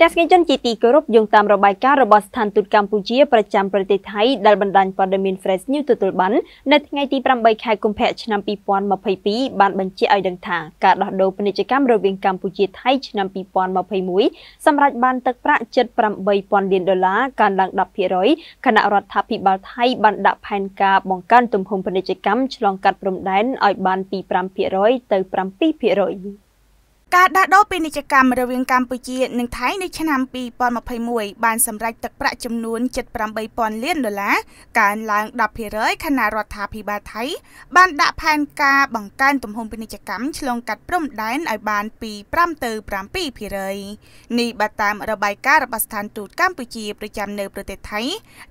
ទស្សនិកជនជាទីគោរពយោងតាមរបាយការណ៍របស់ស្ថានទូតកម្ពុជាប្រចាំប្រទេសថៃដែលបណ្ដាញព័ត៌មាន Fresh News ទទួលបាននៅថ្ងៃទី8ខែកុម្ភៈឆ្នាំ2022បានបញ្ជាក់ឲ្យដឹងថាការដោះដូរពាណិជ្ជកម្មរវាងកម្ពុជាថៃឆ្នាំ2021សម្រេចបានទឹកប្រាក់ជិត8000លានដុល្លារកើនឡើង10%ខណៈរដ្ឋាភិបាលថៃបានដាក់ផែនការបង្កើនទំហំពាណិជ្ជកម្មឆ្លងកាត់ព្រំដែនឲ្យបានពី5%ទៅ7%។ការដាស់ដូរពាណិជ្ជកម្មរវាងកម្ពុជានិងថៃនៅឆ្នាំ2021បានសម្រេចទឹកប្រាក់ចំនួន78,000លានដុល្លារកើនឡើង10%ខណៈរដ្ឋាភិបាលថៃ បានដាក់ផែនការបង្កើនទំហំពាណិជ្ជកម្មឆ្លងកាត់ព្រំដែនឲ្យបានពី5ទៅ7%នេះបើតាមរបាយការណ៍របស់ស្ថានទូតកម្ពុជាប្រចាំនៅប្រទេសថៃ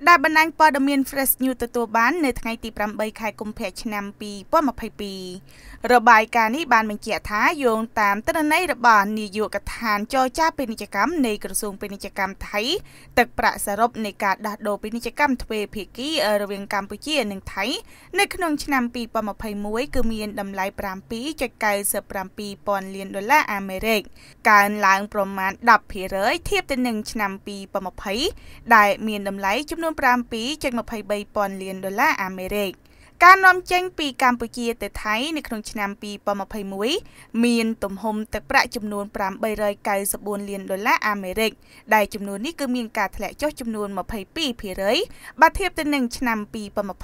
ដែលបណ្ដាញព័ត៌មាន Fresh News ទទួលបាននៅថ្ងៃទី8ខែកុម្ភៈឆ្នាំ2022របាយការណ៍នេះបានបញ្ជាក់ថាយោងតាមទិន្នន័យណីរបស់នាយកដ្ឋានចរចាពាណិជ្ជកម្មនៃក្រសួងពាណិជ្ជកម្មថៃទឹកប្រាក់សរុបនៃការដោះដូរពាណិជ្ជកម្មទ្វេភាគីរវាងកម្ពុជានិងថៃ នៅក្នុងឆ្នាំ2021គឺមានតម្លៃ7.97ពាន់លានដុល្លារអាមេរិកកើនឡើងប្រមាណ10%ធៀបទៅនឹងឆ្នាំ2020ដែលមានតម្លៃចំនួន7.23ពាន់លានដុល្លារអាមេរិក។ការនាំចេញពីកម្ពុជាទៅថៃនៅក្នុងឆ្នាំ2021មានទំហំទឹកប្រាក់ចំនួន894លានដុល្លារអាមេរិកដែលចំនួននេះគឺមានការធ្លាក់ចុះចំនួន22%បើធៀបទៅនឹងឆ្នាំ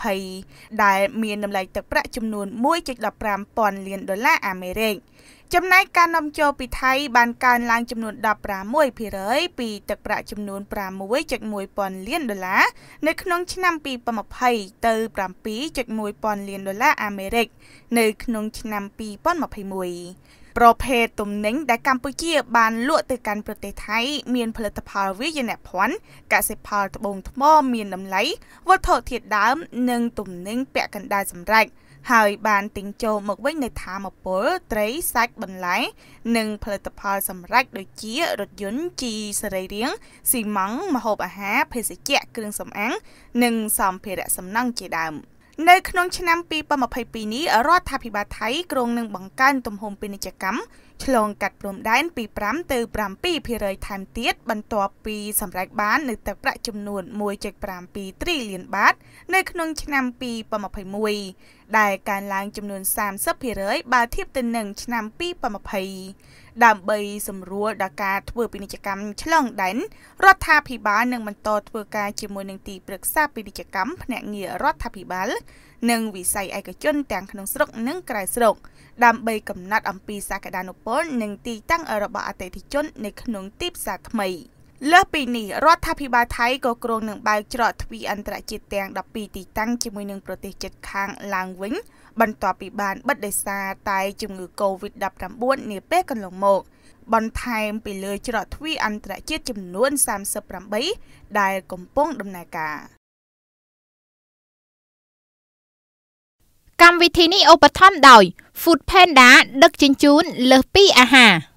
2020ដែលមានតម្លៃទឹកប្រាក់ចំនួន1.15ពាន់លានដុល្លារអាមេរិកចំណែកការនាំចូលពីថៃបានកើនឡើងចំនួន16%ពីទឹកប្រាក់ចំនួន6.1ពាន់លានដុល្លារនៅក្នុងឆ្នាំ2020ទៅ7.1ពាន់លានដុល្លារអាមេរិក នៅក្នុងឆ្នាំ2021ប្រភេទទំនិញដែលកម្ពុជាបានលក់ទៅកាន់ប្រទេសថៃ មានផលិតផលវាយនភ័ណ្ឌកសិផលត្បូងថ្មមានតម្លៃវត្ថុធាតុដើម និងទំនិញពាក់កណ្ដាលសម្រាប់ហើយបានទិញចូលមកវិញនៅធមពលត្រីសាច់បន្លែនិងផលិតផលសម្រាប់ដូចជារថយន្តជីសរីរាង្គស៊ីម៉ង់ម្ហូបអាហារភេសជ្ជៈគ្រឿងសម្អាង និងសម្ភារៈសំណង់ជាដើម។នៅក្នុងឆ្នាំ2022នេះរដ្ឋាភិបាលថៃក្រុងនឹងបង្កើនទំហំពាណិជ្ជកម្មឆ្លងកាត់ព្រំដែនពី5ទៅ7%ថែមទៀតបន្ទាប់ពីសម្រេចបាននៅទឹកប្រាក់ចំនួន1.7ត្រីលានបាត នៅក្នុងឆ្នាំ2021ដែលកើនឡើងចំនួន30%បើធៀបទៅនឹងឆ្នាំ2020ដើម្បីសម្រួលដល់ការ ធ្វើពាណិជ្ជកម្មឆ្លងដែនរដ្ឋាភិបាលនឹងបន្តធ្វើការជាមួយនឹងទីប្រឹក្សាពាណិជ្ជកម្មភ្នាក់ងាររដ្ឋាភិបាលនិងវិស័យឯកជនទាំងក្នុងស្រុកនិងក្រៅស្រុក ដើម្បីកំណត់អំពីសក្តានុពលនិងទីតាំងរបស់អតិថិជននៅក្នុងទីផ្សារថ្មី។លើសពីនេះរដ្ឋាភិបាលថៃក៏គ្រោងនឹងបើកច្រកទ្វារអន្តរជាតិទាំង12ទីតាំងជាមួយនឹងប្រទេសជិតខាងឡើងវិញបន្ទាប់ពីបានបិទដោយសារតែជំងឺ Covid-19 នាពេលកន្លងមក បន្ថែមពីលើច្រកទ្វារអន្តរជាតិចំនួន38ដែល កំពុង ដំណើរការកម្មវិធីនេះឧបត្ថម្ភដោយ Food Panda ដឹកជញ្ជូនលើសពីអាហារ